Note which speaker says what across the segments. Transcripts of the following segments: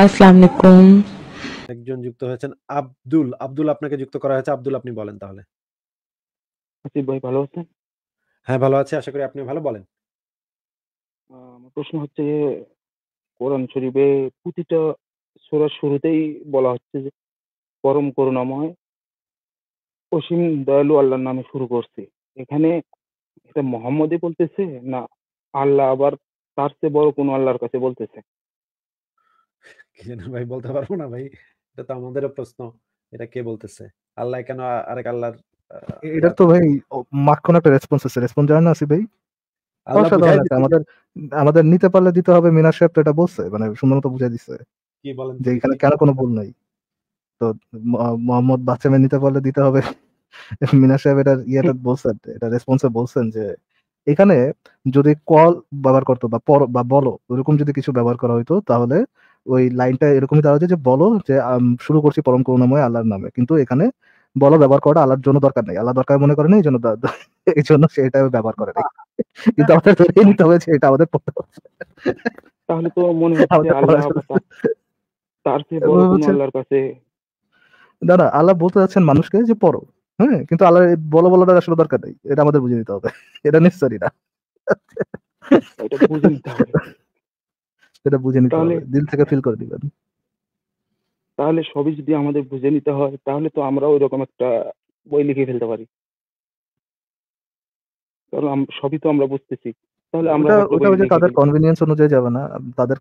Speaker 1: আসসালামু
Speaker 2: একজন যুক্ত হয়েছেন আব্দুল আব্দুল আপনাকে যুক্ত করা হয়েছে আব্দুল আপনি বলেন তাহলে আসিফ ভাই ভালো আছেন হ্যাঁ ভালো আছি আশা করি আপনি ভালো
Speaker 1: বলেন আমার প্রশ্ন হচ্ছে যে কোরআন শরীফে প্রতিটা সূরার শুরুতেই বলা হচ্ছে যে পরম করুণাময় অসীম দয়ালু আল্লাহর নামে শুরু করছি এখানে এটা মোহাম্মদই বলতেছে না আল্লাহ আবার তার চেয়ে বড় কোনো আল্লাহর কাছে বলতেছে
Speaker 2: কি ভাই বলতে পারবো না ভাই এটা তো আমাদের প্রশ্ন এটা কে বলতেছে আল্লাহ কেন আরেক আল্লাহর এটা তো
Speaker 3: ভাই মাখন একটা রেসপন্স আছে রেসপন্স জানেন না ভাই আমাদের আমাদের নিতে পারলে দিতে হবে মিনা সাহেব এটা বলছে মানে সুন্দর মতো বুঝাই দিছে
Speaker 2: কি বলেন যে এখানে কেন কোনো
Speaker 3: ভুল নাই তো মোহাম্মদ বাচ্চা নিতে পারলে দিতে হবে মিনা সাহেব এটা ইয়েটা বলছেন এটা রেসপন্সে বলছেন যে এখানে যদি কল ব্যবহার করতো বা পর বা বলো ওরকম যদি কিছু ব্যবহার করা হইতো তাহলে ওই লাইনটা এরকমই দেওয়া হয়েছে যে বলো যে শুরু করছি পরম করুণাময় আল্লাহর নামে কিন্তু এখানে বলো ব্যবহার করাটা আল্লাহর জন্য দরকার নেই আল্লাহ দরকার মনে করেন এই জন্য এই জন্য সেটা ব্যবহার করে নাই কিন্তু আমাদের ধরে নিতে হবে এটা আমাদের পড়তে হবে
Speaker 1: তাহলে তো মনে হচ্ছে আল্লাহ
Speaker 3: না না আল্লাহ বলতে যাচ্ছেন মানুষকে যে পড়ো হ্যাঁ কিন্তু আল্লাহ বলো বলাটা আসলে দরকার নেই এটা আমাদের বুঝে নিতে হবে এটা নিশ্চয়ই না সেটা বুঝে নিতে হবে দিল থেকে ফিল করে
Speaker 1: দিবেন তাহলে সবই যদি আমাদের বুঝে নিতে হয় তাহলে তো আমরা ওই রকম একটা বই লিখে ফেলতে পারি কারণ সবই তো আমরা বুঝতেছি তাহলে আমরা তাদের
Speaker 3: অনুযায়ী যাবে না তাদের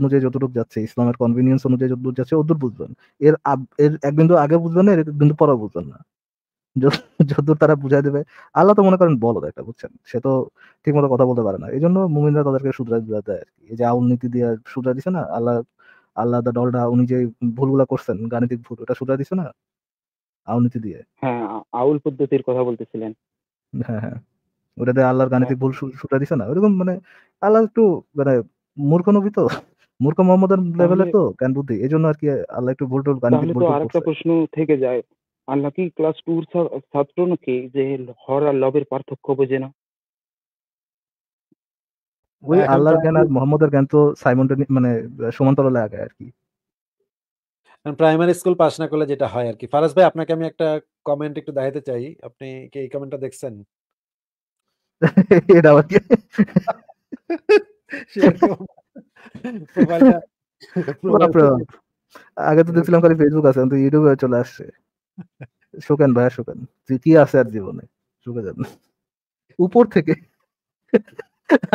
Speaker 3: অনুযায়ী যতটুকু যাচ্ছে ইসলামের অনুযায়ী যতটুকু যাচ্ছে বুঝবেন এর আগে না এর বুঝবেন না যত তারা বুঝাই দেবে আল্লাহ তো মনে করেন বলো একটা বুঝছেন সে তো ঠিক মতো কথা বলতে পারে না এই জন্য মুমিনরা তাদেরকে সুদ্রায় দেয় আর কি এই যে আউল নীতি দিয়ে সুদ্রা দিছে না আল্লাহ আল্লাহ দা ডলটা উনি যে ভুলগুলা করছেন গাণিতিক ভুল ওটা সুদ্রা দিছে না আউল নীতি দিয়ে
Speaker 1: হ্যাঁ আউল পদ্ধতির কথা বলতেছিলেন
Speaker 3: হ্যাঁ হ্যাঁ ওটাতে আল্লাহর গাণিতিক হ্যাঁ। ভুল সুদ্রা দিছে না ওরকম মানে আল্লাহ একটু মানে মূর্খ নবী তো মূর্খ মোহাম্মদের লেভেলের তো জ্ঞান বুদ্ধি এই জন্য আর কি আল্লাহ একটু ভুল টুল গাণিতিক ভুল আরেকটা
Speaker 1: প্রশ্ন থেকে যায় আল্লাকি ক্লাস টুর ছাত্র নাকি যে হর আর লবের পার্থক্য বোঝে না ওই আল্লাহর
Speaker 3: জ্ঞান আর মোহাম্মদের জ্ঞান তো সাইমনটা মানে সমান্তরাল আগে
Speaker 2: আর কি প্রাইমারি স্কুল পাস না করলে যেটা হয় আর কি ফারাজ ভাই আপনাকে আমি একটা কমেন্ট একটু দেখাতে চাই আপনি কি এই কমেন্টটা দেখছেন এটা আবার কি
Speaker 3: আগে তো দেখছিলাম খালি ফেসবুক আছে তো ইউটিউবে চলে আসছে শোকেন ভাইয়া শোকেন কি আছে আর জীবনে শোকে যান উপর থেকে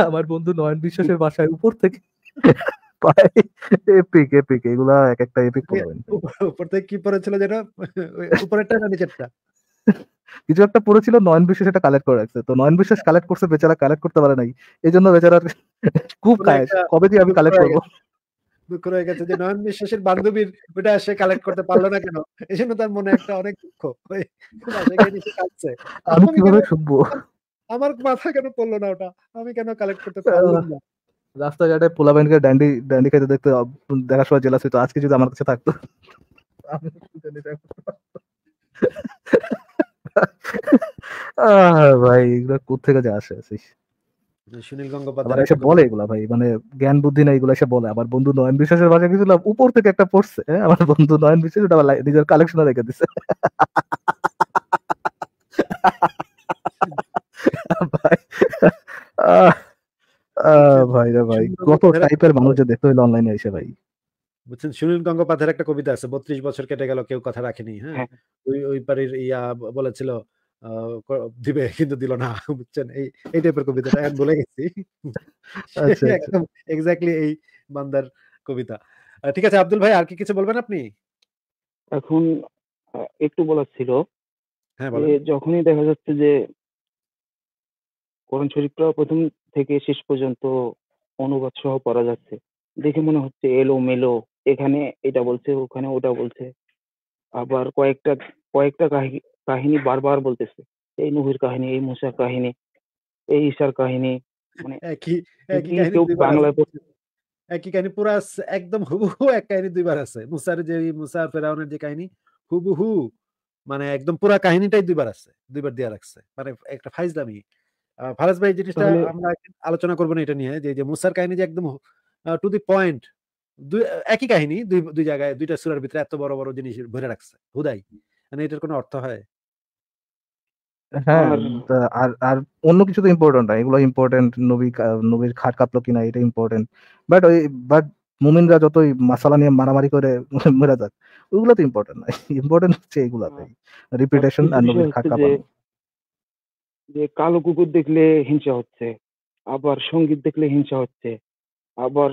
Speaker 3: আমার বন্ধু নয়ন বিশ্বাসের বাসায় উপর থেকে এপিক এপিক এগুলা এক একটা এপিক
Speaker 2: উপর থেকে কি পড়েছিল যেটা উপরেরটা না নিচেরটা
Speaker 3: কিছু একটা পড়েছিল নয়ন বিশ্বাস এটা কালেক্ট করে রাখছে তো নয়ন বিশ্বাস কালেক্ট করছে বেচারা কালেক্ট করতে পারে নাই এই জন্য বেচারা খুব কবে দিয়ে আমি কালেক্ট করবো
Speaker 2: দুঃখ রয়ে গেছে যে নয়ন বিশ্বাসের বান্ধবীর ওটা সে কালেক্ট করতে পারলো না কেন এই জন্য তার মনে একটা অনেক দুঃখ
Speaker 3: আমি কিভাবে শুনবো
Speaker 2: আমার মাথা কেন পড়লো না ওটা আমি কেন কালেক্ট করতে পারলাম না
Speaker 3: রাস্তাঘাটে পোলা বাইনকে ড্যান্ডি ড্যান্ডি খাইতে দেখতে দেখার সময় জেলা তো আজকে যদি আমার কাছে থাকতো ভাই এগুলো কোথেকে যা আসে আসিস
Speaker 2: সুনীল গঙ্গোপাধ্যায়
Speaker 3: মানে একটা অনলাইনে হ্যাঁ? ভাই
Speaker 2: বুঝছেন গঙ্গোপাধ্যায়ের একটা কবিতা আছে বত্রিশ বছর কেটে গেল কেউ কথা রাখেনি হ্যাঁ, হ্যাঁ। ওই ওই পারির ইয়া বলেছিল দিবে কিন্তু দিল না বুঝছেন এই এই টাইপের কবিতাটা এক বলে গেছি আচ্ছা, আচ্ছা। একদম এক্স্যাক্টলি এই বান্দার কবিতা
Speaker 1: ঠিক আছে আব্দুল ভাই আর কি কিছু বলবেন আপনি এখন একটু বলার ছিল হ্যাঁ যখনই দেখা যাচ্ছে যে কোরআন শরীফটা প্রথম থেকে শেষ পর্যন্ত অনুবাদ সহ পড়া যাচ্ছে দেখে মনে হচ্ছে এলো মেলো এখানে এটা বলছে ওখানে ওটা বলছে আবার কয়েকটা কয়েকটা কাহিনী বারবার বলতেছে এই নুহির কাহিনী এই মুসার কাহিনী এই ঈশার কাহিনী মানে একই একই কাহিনী বাংলায়
Speaker 2: একই কাহিনী পুরো একদম হুবহু এক কাহিনী দুইবার আছে মুসার যে ফেরাউনের যে কাহিনী হুবহু মানে একদম কাহিনীটাই দুইবার আছে দুইবার দেয়া মানে একটা ফাইজলামি ফারাজ ভাই জিনিসটা আমরা আলোচনা করবো না এটা নিয়ে যে যে মুসার কাহিনী যে একদম টু দি পয়েন্ট দুই একই কাহিনী দুই দুই জায়গায় দুইটা সুরার ভিতরে এত বড় বড় জিনিস ভরে রাখছে হুদাই মানে এটার কোনো অর্থ হয়
Speaker 3: হ্যাঁ আর আর অন্য কিছু তো ইম্পর্টেন্ট না এগুলো ইম্পর্টেন্ট নবী নবীর খাট কাঁপলো কিনা এটা ইম্পর্টেন্ট বাট ওই বাট মুমিনরা যতই মাসালা নিয়ে মারামারি করে মেরা যাক ওগুলো তো ইম্পর্টেন্ট না ইম্পর্টেন্ট হচ্ছে এগুলাতে রিপিটেশন হ্যাঁ। আর নবীর খাট কাঁপানো
Speaker 1: যে কালো কুকুর দেখলে হিংসা হচ্ছে আবার সঙ্গীত দেখলে হিংসা হচ্ছে আবার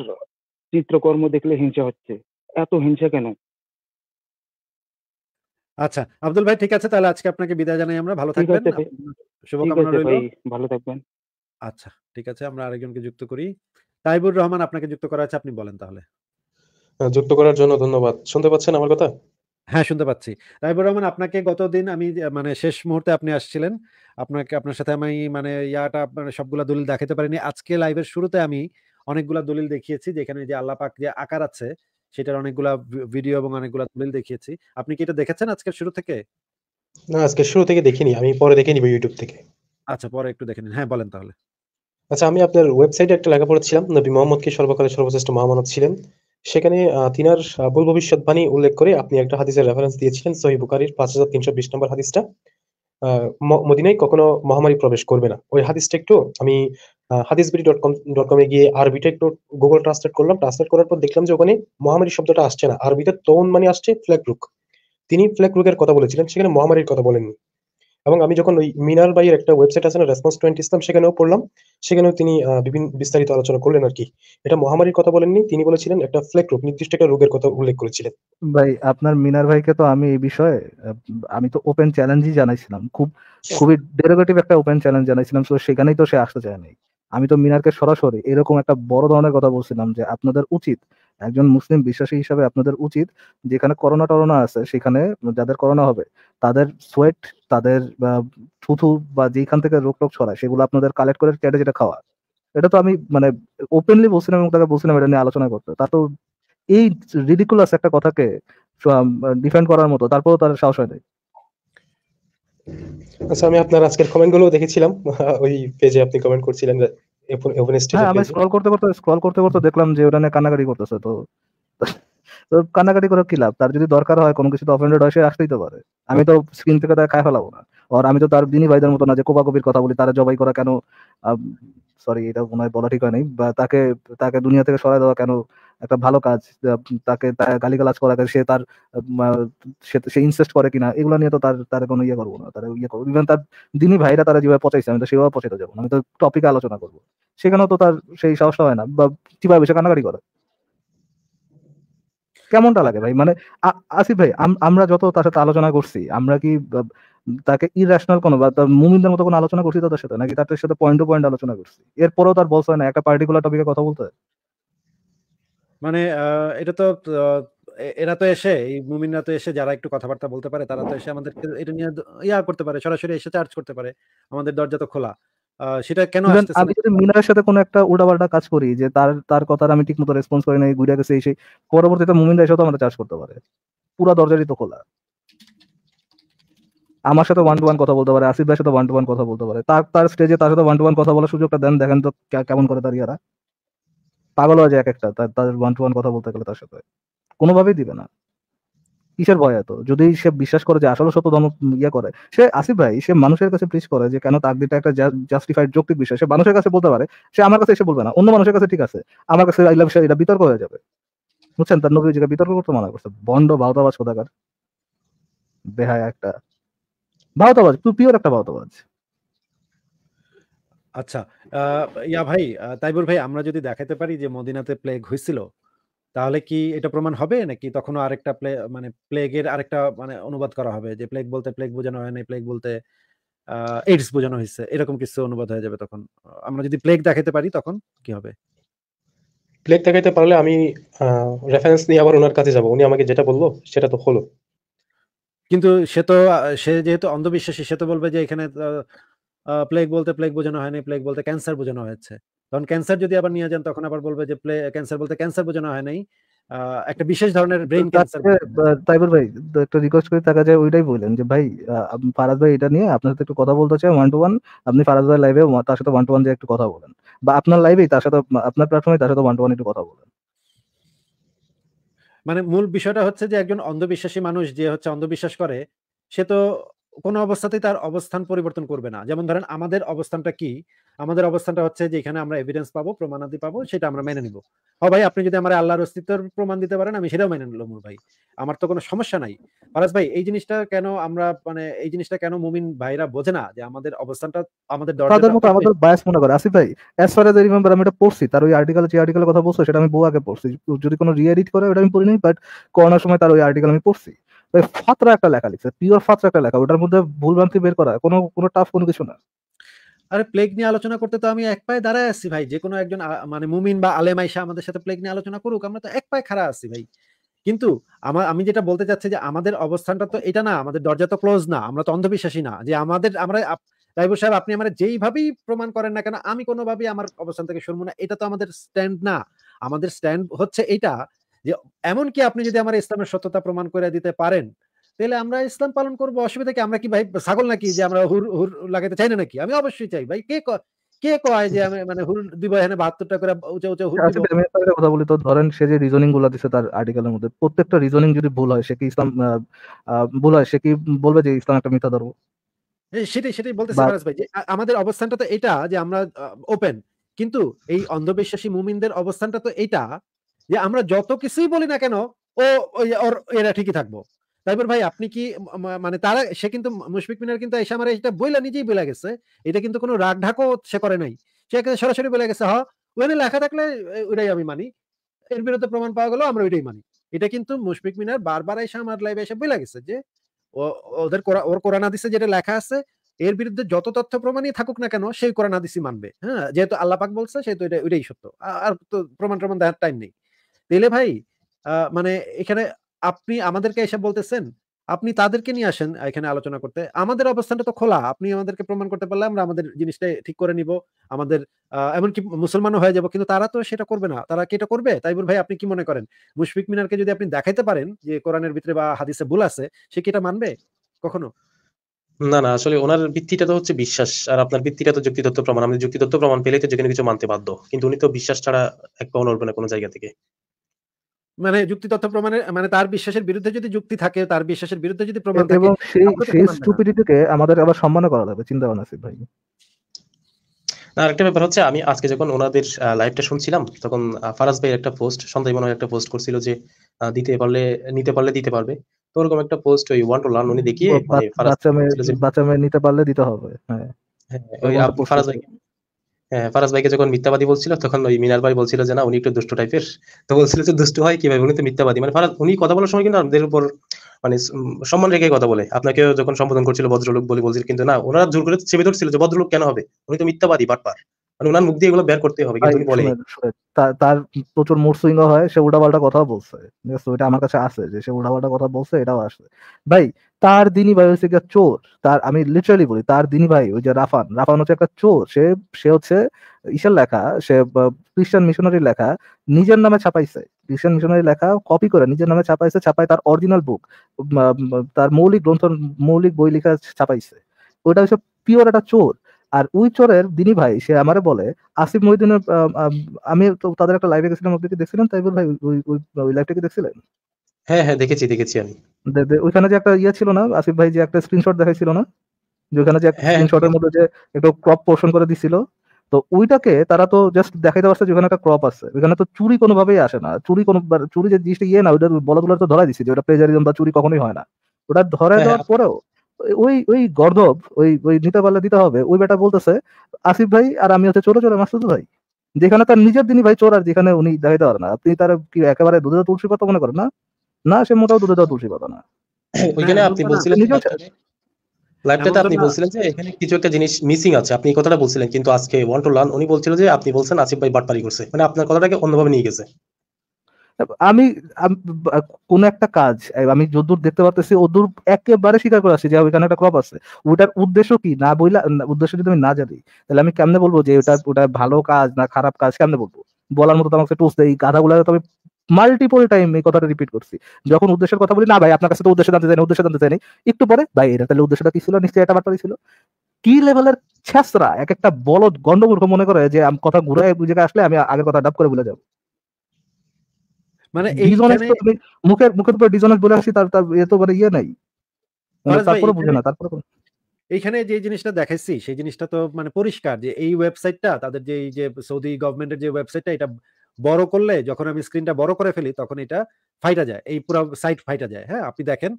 Speaker 1: চিত্রকর্ম দেখলে হিংসা হচ্ছে এত হিংসা কেন আচ্ছা আব্দুল ভাই ঠিক আছে তাহলে
Speaker 2: আজকে আপনাকে বিদায় জানাই আমরা ভালো থাকবেন
Speaker 1: শুভকামনা রইল ভালো থাকবেন আচ্ছা
Speaker 2: ঠিক আছে আমরা আরেকজনকে যুক্ত করি তাইবুর রহমান আপনাকে যুক্ত করা আছে আপনি বলেন তাহলে যুক্ত করার জন্য ধন্যবাদ শুনতে পাচ্ছেন আমার কথা হ্যাঁ শুনতে পাচ্ছি তাইবুর রহমান আপনাকে গতদিন আমি মানে শেষ মুহূর্তে আপনি আসছিলেন আপনাকে আপনার সাথে আমি মানে ইয়াটা মানে সবগুলা দলিল দেখাতে পারিনি আজকে লাইভের শুরুতে আমি অনেকগুলা দলিল দেখিয়েছি যেখানে যে আল্লাহ পাক যে আকার আছে সেটার অনেকগুলা ভিডিও এবং অনেকগুলা দলিল দেখিয়েছি আপনি কি এটা দেখেছেন আজকের শুরু থেকে
Speaker 4: না আজকে শুরু থেকে দেখিনি আমি পরে দেখে নিব ইউটিউব থেকে
Speaker 2: আচ্ছা পরে একটু দেখে নিন হ্যাঁ বলেন তাহলে
Speaker 4: আচ্ছা আমি আপনার ওয়েবসাইটে একটা লেখা পড়েছিলাম নবী মোহাম্মদকে সর্বকালে সর্বশ্রেষ্ঠ মহামানব ছিলেন সেখানে তিনার ভুল ভবিষ্যৎবাণী উল্লেখ করে আপনি একটা হাদিসের রেফারেন্স দিয়েছিলেন সহি বুকারির পাঁচ হাজার তিনশো বিশ নম্বর হাদিসটা মদিনায় কখনো মহামারী প্রবেশ করবে না ওই হাদিসটা একটু আমি হাদিসবিডি ডট কম ডট কমে গিয়ে আরবিটা একটু গুগল ট্রান্সলেট করলাম ট্রান্সলেট করার পর দেখলাম যে ওখানে মহামারী শব্দটা আসছে না আরবিতে তৌন মানে আসছে ফ্ল্যাগ রুক তিনি ফ্ল্যাগ রুকের কথা বলেছিলেন সেখানে মহামারীর কথা বলেননি এবং আমি যখন ওই মিনার বাইয়ের একটা ওয়েবসাইট আছে না রেসপন্স টোয়েন্টি ইসলাম সেখানেও পড়লাম সেখানেও তিনি বিভিন্ন বিস্তারিত আলোচনা করলেন আর কি এটা মহামারীর কথা বলেননি তিনি বলেছিলেন একটা ফ্লেক রোগ নির্দিষ্ট একটা রোগের
Speaker 3: কথা উল্লেখ করেছিলেন ভাই আপনার মিনার ভাইকে তো আমি এই বিষয়ে আমি তো ওপেন চ্যালেঞ্জই জানাইছিলাম খুব খুবই ডেরোগেটিভ একটা ওপেন চ্যালেঞ্জ জানাইছিলাম তো সেখানেই তো সে আসতে চায় নাই আমি তো মিনারকে সরাসরি এরকম একটা বড় ধরনের কথা বলছিলাম যে আপনাদের উচিত একজন মুসলিম বিশ্বাসী হিসাবে আপনাদের উচিত যেখানে করোনা টরোনা আছে সেখানে যাদের করোনা হবে তাদের সোয়েট তাদের থুথু বা যেখান থেকে রোগ টোক ছড়ায় সেগুলো আপনাদের কালেক্ট করে কেটে যেটা খাওয়া এটা তো আমি মানে ওপেনলি বলছিলাম এবং তাকে বলছিলাম এটা নিয়ে আলোচনা করতে তা তো এই রিডিকুলাস একটা কথাকে ডিফেন্ড করার মতো তারপরেও তার সাহস হয় নাই আচ্ছা আমি আপনার আজকের কমেন্টগুলো দেখেছিলাম ওই পেজে আপনি কমেন্ট করছিলেন
Speaker 4: ওপেন হ্যাঁ আমি স্ক্রল
Speaker 3: করতে করতে স্ক্রল করতে করতে দেখলাম যে ওখানে কান্নাকাটি করতেছে তো তো কান্নাকাটি করে কি লাভ তার যদি দরকার হয় কোনো তো অফেন্ডেড হয় সে আসতেই তো পারে আমি তো স্ক্রিন থেকে তার খায় ফেলাবো না আর আমি তো তার দিনই ভাইদের মতো না যে কোপা কোপাকপির কথা বলি তারা জবাই করা কেন সরি এটা মনে হয় বলা ঠিক হয় নাই বা তাকে তাকে দুনিয়া থেকে সরাই দেওয়া কেন একটা ভালো কাজ তাকে গালি গালাজ করা সে তার সে ইনসেস্ট করে কিনা এগুলো নিয়ে তো তার তার কোনো ইয়ে করবো না তার ইয়ে করবো ইভেন তার দিনই ভাইরা তারা যেভাবে পচাইছে আমি তো সেভাবে পচাইতে যাবো আমি তো টপিকে আলোচনা করবো সেখানেও তো তার সেই সাহসটা হয় না বা কিভাবে সে কান্নাকাটি করে কেমনটা লাগে ভাই মানে আসিফ ভাই আমরা যত তার সাথে আলোচনা করছি আমরা কি তাকে ইরেশনাল কোনো বা তার মুমিনদের মতো কোনো আলোচনা করছি তাদের সাথে নাকি তাদের সাথে পয়েন্ট টু পয়েন্ট আলোচনা করছি এরপরেও তার বলছে না একটা পার্টিকুলার টপিকে কথা বলতে
Speaker 2: মানে এটা তো এরা তো এসে এই মুমিনরা তো এসে যারা একটু কথাবার্তা বলতে পারে তারা তো এসে আমাদের এটা নিয়ে ইয়া করতে পারে সরাসরি এসে চার্জ করতে পারে আমাদের দরজা তো খোলা সেটা কেন আমি যদি মিনারের
Speaker 3: সাথে কোনো একটা উল্টাপাল্টা কাজ করি যে তার তার কথার আমি ঠিকমতো রেসপন্স করি না এই ঘুরে গেছে এসে পরবর্তীতে মুমিনরা এসে তো আমরা চার্জ করতে পারে পুরো দরজারই তো খোলা আমার সাথে ওয়ান টু ওয়ান কথা বলতে পারে আসিফ ভাই সাথে ওয়ান টু ওয়ান কথা বলতে পারে তার তার স্টেজে তার সাথে ওয়ান টু ওয়ান কথা বলার সুযোগটা দেন দেখেন তো কেমন করে তার ইয়ারা পাগল হয়ে যায় এক একটা তাদের ওয়ান টু ওয়ান কথা বলতে গেলে তার সাথে কোনোভাবেই দিবে না কিসের ভয় এত যদি সে বিশ্বাস করে যে আসলে সত্য ধর্ম ইয়ে করে সে আসিফ ভাই সে মানুষের কাছে প্লিজ করে যে কেন তার দিটা একটা জাস্টিফাইড যৌক্তিক বিষয় সে মানুষের কাছে বলতে পারে সে আমার কাছে এসে বলবে না অন্য মানুষের কাছে ঠিক আছে আমার কাছে আই লাভ এটা বিতর্ক হয়ে যাবে বুঝছেন তার নবী বিতর্ক করতে মানা করছে বন্ড বাউতাবাজ কোথাকার বেহায় একটা ভাওতাবাজ পিওর একটা ভাওতাবাজ
Speaker 2: আচ্ছা ইয়া ভাই তাইবুর ভাই আমরা যদি দেখাতে পারি যে মদিনাতে প্লেগ হয়েছিল তাহলে কি এটা প্রমাণ হবে নাকি তখনও আরেকটা প্লে মানে প্লেগের আরেকটা মানে অনুবাদ করা হবে যে প্লেগ বলতে প্লেগ বোঝানো হয় না প্লেগ বলতে এইডস বোঝানো হয়েছে এরকম কিছু অনুবাদ হয়ে যাবে তখন আমরা যদি প্লেগ দেখাতে পারি তখন কি হবে প্লেগ দেখাতে পারলে আমি রেফারেন্স নিয়ে আবার ওনার কাছে যাব উনি আমাকে যেটা বললো সেটা তো হলো কিন্তু সে তো সে যেহেতু অন্ধবিশ্বাসী সে তো বলবে যে এখানে প্লেগ বলতে প্লেগ বোঝানো হয়নি প্লেগ বলতে ক্যান্সার বোঝানো হয়েছে তখন ক্যান্সার যদি আবার নিয়ে যান তখন আবার বলবে যে প্লে ক্যান্সার বলতে ক্যান্সার বোঝানো হয় নাই একটা বিশেষ ধরনের ব্রেন ক্যান্সার
Speaker 3: বল ভাই একটা রিকোয়েস্ট করে টাকা যায় ওইটাই বলেন যে ভাই ফারাজ ভাই এটা নিয়ে আপনার সাথে একটু কথা বলতে চাই ওয়ান টু ওয়ান আপনি ফারাজ ভাই লাইভে তার সাথে ওয়ান টু ওয়ান দিয়ে একটু কথা বলেন বা আপনার লাইভেই তার সাথে আপনার প্ল্যাটফর্মে তার সাথে ওয়ান টু ওয়ান একটু কথা বলেন
Speaker 2: মানে মূল বিষয়টা হচ্ছে যে একজন অন্ধবিশ্বাসী মানুষ যে হচ্ছে অন্ধবিশ্বাস করে সে তো কোন অবস্থাতেই তার অবস্থান পরিবর্তন করবে না যেমন ধরেন আমাদের অবস্থানটা কি আমাদের অবস্থানটা হচ্ছে যে এখানে আমরা এভিডেন্স পাবো প্রমাণাদি পাবো সেটা আমরা মেনে নিব হ ভাই আপনি যদি আমার আল্লাহর অস্তিত্বের প্রমাণ দিতে পারেন আমি সেটাও মেনে নিলাম ভাই আমার তো কোনো সমস্যা নাই ফারাজ ভাই এই জিনিসটা কেন আমরা মানে এই জিনিসটা কেন মুমিন ভাইরা বোঝে না যে আমাদের অবস্থানটা আমাদের তাদের মতো আমাদের
Speaker 3: বায়াস মনে করে আসিফ ভাই as far as I remember আমি এটা পড়ছি তার ওই আর্টিকেল যে আর্টিকেলের কথা বলছো সেটা আমি বউ আগে পড়ছি যদি কোনো রিএডিট করে ওটা আমি পড়িনি বাট করোনার সময় তার ওই আর্টিকেল আমি পড়ছি ওই ফাতরা একটা লেখা লিখছে পিওর ফাতরা একটা লেখা ওটার মধ্যে ভুলভ্রান্তি বের করা কোনো কোনো টাফ কোনো কিছু না
Speaker 2: আরে প্লেগ নিয়ে আলোচনা করতে তো আমি এক পায়ে দাঁড়ায় আছি ভাই যে কোনো একজন মানে মুমিন বা আলেম আইসা আমাদের সাথে প্লেগ নিয়ে আলোচনা করুক আমরা তো এক পায়ে খাড়া আছি ভাই কিন্তু আমার আমি যেটা বলতে চাচ্ছি যে আমাদের অবস্থানটা তো এটা না আমাদের দরজা তো ক্লোজ না আমরা তো অন্ধবিশ্বাসী না যে আমাদের আমরা রাইবুর সাহেব আপনি আমার যেইভাবেই প্রমাণ করেন না কেন আমি কোনোভাবেই আমার অবস্থান থেকে শুনবো না এটা তো আমাদের স্ট্যান্ড না আমাদের স্ট্যান্ড হচ্ছে এটা যে এমনকি আপনি যদি আমার ইসলামের সত্যতা প্রমাণ করে দিতে পারেন তাহলে আমরা ইসলাম পালন করব অসুবিধা কি আমরা কি ভাই ছাগল নাকি যে আমরা হুর হুর লাগাতে চাই না নাকি আমি অবশ্যই চাই ভাই কে কে কয় যে আমি মানে দিব এখানে বাহাত্তরটা করে উঁচা উঁচা আচ্ছা,
Speaker 3: কথা বলি তো ধরেন সে যে রিজনিং গুলো দিছে তার আর্টিকেলের মধ্যে প্রত্যেকটা রিজনিং যদি ভুল হয় সে কি ইসলাম ভুল হয় সে কি বলবে যে ইসলাম একটা মিথ্যা ধর্ম
Speaker 2: সেটাই সেটাই বলতে ভাই যে আমাদের অবস্থানটা তো এটা যে আমরা ওপেন কিন্তু এই অন্ধবিশ্বাসী মুমিনদের অবস্থানটা তো এটা যে আমরা যত কিছুই বলি না কেন ও ওর এরা ঠিকই থাকবো তারপর ভাই আপনি কি মানে তারা সে কিন্তু মুশফিক মিনার কিন্তু এসে আমার এটা বইলা নিজেই বলে গেছে এটা কিন্তু কোনো রাগ ঢাকো সে করে নাই সে সরাসরি বলে গেছে হ হ্যাঁ, ওখানে লেখা থাকলে ওইটাই আমি মানি এর বিরুদ্ধে প্রমাণ পাওয়া গেলেও আমরা ওইটাই মানি এটা কিন্তু মুশফিক মিনার বারবার এসে আমার লাইভে এসে বলে গেছে যে ওদের ওর কোরআন দিছে যেটা লেখা আছে এর বিরুদ্ধে যত তথ্য প্রমাণই থাকুক না কেন সেই কোরআন হাদিসই মানবে হ্যাঁ যেহেতু আল্লাপাক বলছে সেহেতু এটা ওইটাই সত্য আর তো প্রমাণ প্রমাণ দেওয়ার টাইম নেই দিলে ভাই মানে এখানে আপনি আমাদেরকে এসে বলতেছেন আপনি তাদেরকে নিয়ে আসেন এখানে আলোচনা করতে আমাদের অবস্থানটা তো খোলা আপনি আমাদেরকে প্রমাণ করতে পারলে আমরা আমাদের জিনিসটা ঠিক করে নিব আমাদের এমনকি মুসলমানও হয়ে যাব কিন্তু তারা তো সেটা করবে না তারা কি এটা করবে বল ভাই আপনি কি মনে করেন মুশফিক মিনারকে যদি আপনি দেখাইতে পারেন যে কোরআনের ভিতরে বা হাদিসে ভুল আছে সে কি এটা মানবে কখনো
Speaker 4: না না আসলে ওনার ভিত্তিটা তো হচ্ছে বিশ্বাস আর আপনার ভিত্তিটা তো যুক্তিতত্ত্ব প্রমাণ আমি যুক্তিতত্ত্ব প্রমাণ পেলে তো যেখানে কিছু মানতে বাধ্য কিন্তু উনি তো বিশ্বাস ছাড়া এক পাওয়া নড়বে না কোনো জায়গা থেকে
Speaker 2: মানে যুক্তি তথ্য প্রমাণের মানে তার বিশ্বাসের বিরুদ্ধে যদি যুক্তি থাকে তার বিশ্বাসের বিরুদ্ধে যদি প্রমাণ থাকে এবং সেই সেই
Speaker 3: স্টুপিডিটিকে আমাদের আবার সম্মান করা লাগবে চিন্তা ভাবনা আছে ভাই
Speaker 2: আরেকটা ব্যাপার হচ্ছে আমি আজকে
Speaker 4: যখন ওনাদের লাইভটা শুনছিলাম তখন ফারাজ ভাই একটা পোস্ট সন্ধ্যায় মনে একটা পোস্ট করছিল যে দিতে পারলে নিতে পারলে দিতে পারবে তো ওরকম একটা পোস্ট ওই ওয়ান টু লার্ন উনি দেখিয়ে মানে
Speaker 3: বাচ্চা মেয়ে নিতে পারলে দিতে হবে হ্যাঁ, হ্যাঁ ওই ফারাজ ভাই
Speaker 4: হ্যাঁ, ফারাজ ভাইকে যখন মিথ্যাবাদী বলছিল তখন ওই মিনার ভাই বলছিল যে না উনি একটু দুষ্ট টাইপের তো বলছিল যে দুষ্ট হয় কিভাবে উনি তো মিথ্যাবাদী মানে ফারাজ উনি কথা বলার সময় কিন্তু আমাদের উপর মানে সম্মান রেখে কথা বলে আপনাকে যখন সম্বোধন করছিল ভদ্রলোক বলে বলছিল কিন্তু না ওনারা জোর করে চেপে ধরছিল যে ভদ্রলোক কেন হবে উনি তো মিথ্যাবাদী বারবার মানে মুখ দিয়ে এগুলো বের করতে হবে কিন্তু বলে
Speaker 3: তার প্রচুর মুড সুইং হয় সে উল্টাপাল্টা কথা বলছে আমার কাছে আছে যে সে উল্টাপাল্টা কথা বলছে এটাও ভাই তার ভাই হচ্ছে একটা চোর তার আমি লিটারালি বলি তার ভাই ওই যে রাফান রাফান হচ্ছে একটা চোর সে সে হচ্ছে ইসের লেখা সে খ্রিস্টান মিশনারি লেখা নিজের নামে ছাপাইছে খ্রিস্টান মিশনারি লেখা কপি করে নিজের নামে ছাপাইছে ছাপাই তার অরিজিনাল বুক তার মৌলিক গ্রন্থ মৌলিক বই লেখা ছাপাইছে ওটা হচ্ছে পিওর একটা চোর আর ওই চরের দিনী ভাই সে আমার বলে আসিফ মহিদিনের আমি তো তাদের একটা লাইভে গেছিলাম আপনি কি দেখছিলেন বল ভাই ওই ওই লাইভটা কি দেখছিলেন
Speaker 4: হ্যাঁ হ্যাঁ দেখেছি দেখেছি আমি
Speaker 3: ওইখানে যে একটা ইয়ে ছিল না আসিফ ভাই যে একটা স্ক্রিনশট দেখাইছিল না যেখানে যে স্ক্রিনশটের হ্যাঁ, হ্যাঁ। মধ্যে যে একটু ক্রপ পোর্শন করে দিছিল তো ওইটাকে তারা তো জাস্ট দেখাইতে পারছে যেখানে একটা ক্রপ আছে ওইখানে তো চুরি কোনোভাবেই আসে না চুরি কোনো চুরি যে জিনিসটা ইয়ে না ওইটা বলা তো ধরাই দিছে যে ওটা প্লেজারিজম বা চুরি কখনোই হয় না ওটা ধরা হ্যাঁ, দেওয়ার পরেও ওই ওই গর্ধব ওই ওই নিতা নিতাপাল্লা দিতে হবে ওই বেটা বলতেছে আসিফ ভাই আর আমি হচ্ছে চোর চোর মাসুদ ভাই যেখানে তার নিজের দিনই ভাই চোর আর যেখানে উনি দেখাইতে পারে না আপনি তার কি একেবারে দুধে তুলসী পাতা মনে করেন না না সে মোটাও দুধে তুলসী পাতা না ওইখানে হ্যাঁ, আপনি বলছিলেন
Speaker 4: লাইভটাতে আপনি বলছিলেন যে এখানে কিছু একটা জিনিস মিসিং আছে আপনি কথাটা বলছিলেন কিন্তু আজকে ওয়ান টু লার্ন উনি বলছিল যে আপনি
Speaker 3: বলছেন আসিফ ভাই বাটপারি করছে মানে আপনার কথাটাকে অন্যভাবে নিয়ে গেছে আমি কোন একটা কাজ আমি যদুর দেখতে পাচ্ছি ওদুর একেবারে স্বীকার করে আসছি যে হ্যাঁ, ওইখানে একটা ক্রপ আছে ওইটার উদ্দেশ্য কি না বইলা উদ্দেশ্য যদি আমি না জানি তাহলে আমি কেমনে বলবো যে ওটা ওটা ভালো কাজ না খারাপ কাজ কেমনে বলবো বলার মতো তোমাকে টুস দেয় গাধাগুলো তো আমি মাল্টিপল টাইম এই কথাটা রিপিট করছি যখন উদ্দেশ্যের কথা বলি না ভাই আপনার কাছে তো উদ্দেশ্য জানতে চাইনি উদ্দেশ্য জানতে চাইনি একটু পরে ভাই এটা তাহলে উদ্দেশ্যটা কি ছিল নিশ্চয়ই এটা বার্তা ছিল কি লেভেলের ছ্যাঁচরা এক একটা বলদ গন্ডমূর্খ মনে করে যে আমি কথা ঘুরে জায়গায় আসলে আমি আগের কথা ডাব করে বলে যাবো মানে মুখের মুখের উপর ডিজনেস বলে আসি তার ইয়ে, ইয়ে নাই
Speaker 2: মানে তারপরে বুঝে না তারপরে এইখানে যে জিনিসটা সেই জিনিসটা তো মানে পরিষ্কার যে এই ওয়েবসাইটটা তাদের যে যে সৌদি গভর্নমেন্টের যে ওয়েবসাইটটা এটা বড় করলে যখন আমি স্ক্রিনটা বড় করে ফেলি তখন এটা ফাইটা যায় এই পুরো সাইট ফাইটা যায় হ্যাঁ আপনি দেখেন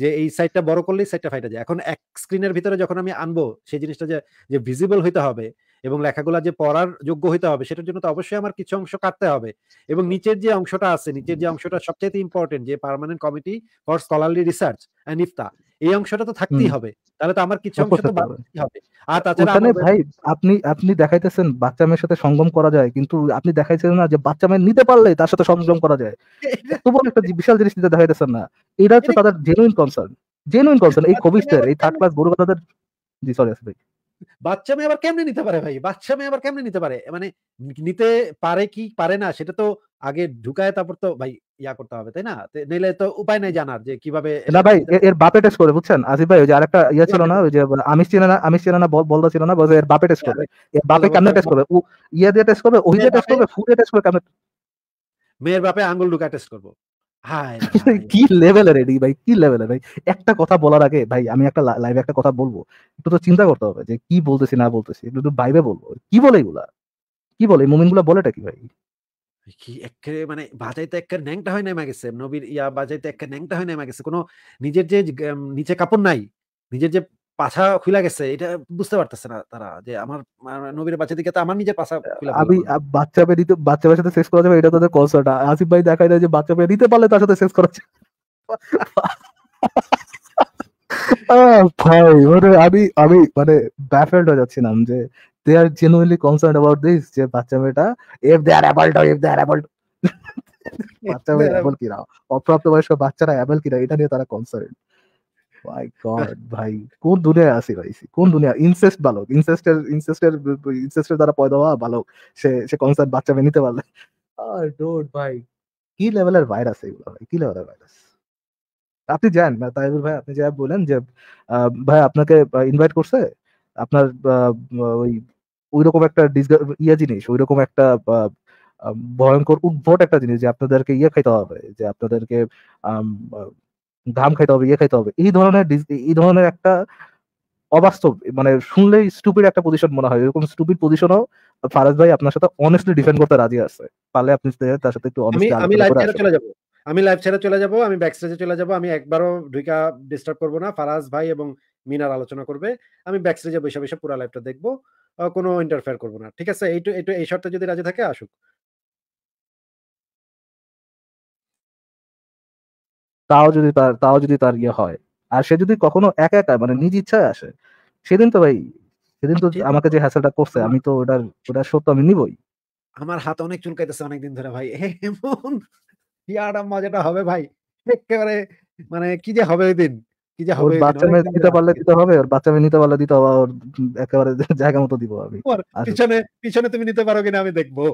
Speaker 2: যে এই সাইটটা বড় করলেই সাইটটা ফাইটা যায় এখন এক স্ক্রিনের ভিতরে যখন আমি আনবো সেই জিনিসটা যে ভিজিবল হইতে হবে এবং লেখাগুলো যে পড়ার যোগ্য হইতে হবে সেটার জন্য তো অবশ্যই আমার কিছু অংশ কাটতে হবে এবং নিচের যে অংশটা আছে নিচের যে অংশটা সবচেয়ে ইম্পর্টেন্ট যে permanent committee for scholarly research and Ifta এই অংশটা তো থাকতেই হবে তাহলে তো আমার কিছু অংশ তো বাড়তেই হবে আর তাছাড়া ভাই
Speaker 3: আপনি আপনি দেখাইতেছেন বাচ্চা মেয়ের সাথে সঙ্গম করা যায় কিন্তু আপনি দেখাইছেন না যে বাচ্চা মেয়ে নিতে পারলে তার সাথে সঙ্গম করা যায় এত বড় একটা বিশাল জিনিস নিতে দেখাইতেছেন না এটা হচ্ছে তাদের জেনুইন কনসার্ন জেনুইন কনসার্ন এই কবিস্টার এই থার্ড ক্লাস গরু কথাদের জি সরি আসবে
Speaker 2: বাচ্চা মেয়ে আবার কেমনে নিতে পারে ভাই বাচ্চা মেয়ে আবার কেমনে নিতে পারে মানে নিতে পারে কি পারে না সেটা তো আগে ঢুকায় তারপর তো ভাই ইয়া করতে হবে তাই না নইলে তো উপায় নাই জানার যে কিভাবে
Speaker 3: না ভাই এর বাপে টেস্ট করে বুঝছেন আসিফ ভাই ওই যে আরেকটা ইয়া ছিল না ওই যে আমি ছিল না আমি ছিল না বল বলদা ছিল না বলে এর বাপে টেস্ট করে এর বাপে কেমনে টেস্ট করবে ও ইয়া দিয়ে টেস্ট করবে ওই দিয়ে টেস্ট করবে ফুড টেস্ট করবে কেমনে
Speaker 2: মেয়ের বাপে আঙ্গুল ঢুকায় টেস্ট করবে
Speaker 3: কি লেভেলের এডি ভাই কি লেভেলের ভাই একটা কথা বলার আগে ভাই আমি একটা লাইভে একটা কথা বলবো একটু তো চিন্তা করতে হবে যে কি বলতেছি না বলতেছি একটু বাইবে বলবো কি বলে এগুলা কি বলে মোমিনগুলা বলেটা কি ভাই
Speaker 2: কি একের মানে বাজাইতে একের ন্যাংটা হয় নেমে গেছে নবীর ইয়া বাজাইতে একের ন্যাংটা হয় নেমে গেছে কোনো নিজের যে নিচে কাপড় নাই নিজের যে পাছা খুলে গেছে এটা বুঝতে পারতেছে না তারা যে আমার মানে নবীর বাচ্চা দিকে তো আমার নিজের পাছা খুলা আমি
Speaker 3: বাচ্চা পেয়ে দিতে বাচ্চা পেয়ে শেষ করা যাবে এটা তাদের কনসার্ট আসিফ ভাই দেখাই দেয় যে বাচ্চা পেয়ে দিতে পারলে তার সাথে শেষ করা যাবে ভাই মানে আমি আমি মানে ব্যাফেল্ড হয়ে যাচ্ছিলাম যে they are genuinely concerned about this যে বাচ্চা মেয়েটা F they R অ্যাবাল্ট if they আর অ্যাবাল্ট
Speaker 2: বাচ্চা মেয়ে অ্যাবল
Speaker 3: কিনা অপ্রাপ্ত বয়স্ক বাচ্চারা অ্যাবল কিনা এটা নিয়ে তারা কনসার্ট মাই গড ভাই কোন দুনিয়ায় আসি ভাইছি কোন দুনিয়া ইনসেস্ট বালক ইনসেস্টের ইনসেস্টের ইনসেস্টের দ্বারা পয়দা হওয়া বালক সে সে কনসার্ট বাচ্চা মেনে নিতে পারলে আর ডোড ভাই কি লেভেলের ভাইরাস এগুলো ভাই কি লেভেলের ভাইরাস আপনি যান তাইবুল ভাই আপনি যা বলেন যে ভাই আপনাকে ইনভাইট করছে আপনার ওই ওইরকম একটা ইয়া জিনিস ওইরকম একটা ভয়ঙ্কর উদ্ভট একটা জিনিস যে আপনাদেরকে ইয়ে খাইতে হবে যে আপনাদেরকে ধাম খাইতে হবে ইয়ে খাইতে হবে এই ধরনের এই ধরনের একটা অবাস্তব মানে শুনলে স্টুপিড একটা পজিশন মনে হয় এরকম স্টুপিড পজিশনও ফারাজ ভাই আপনার সাথে অনেস্টলি ডিফেন্ড করতে রাজি আছে পারলে আপনি তার সাথে একটু আমি আমি লাইভ ছেড়ে চলে
Speaker 2: যাব আমি লাইভ ছেড়ে চলে যাব আমি ব্যাক স্টেজে চলে যাব আমি একবারও ঢুকা ডিস্টার্ব করব না ফারাজ ভাই এবং মিনার আলোচনা করবে আমি ব্যাক স্টেজে বসে বসে পুরো লাইভটা দেখব কোনো ইন্টারফেয়ার করব না ঠিক আছে এই এই শর্তে যদি রাজি থাকে আসুক
Speaker 3: তাও যদি তার তাও যদি তার ইয়ে হয় আর সে যদি কখনো একা একা মানে নিজ ইচ্ছায় আসে সেদিন তো ভাই সেদিন তো আমাকে যে হ্যাসেলটা করছে আমি তো ওটার ওটার সত্য আমি নিবই
Speaker 2: আমার হাত অনেক চুলকাইতেছে অনেকদিন ধরে ভাই এমন ইয়াটা মজাটা হবে ভাই একেবারে মানে কি যে হবে ওই দিন কি যে বাচ্চা মেয়ে
Speaker 3: পারলে দিতে হবে বাচ্চা মেয়ে নিতে পারলে দিতে হবে একেবারে জায়গা মতো আমি আচ্ছা।
Speaker 2: কিনা আমি দেখবো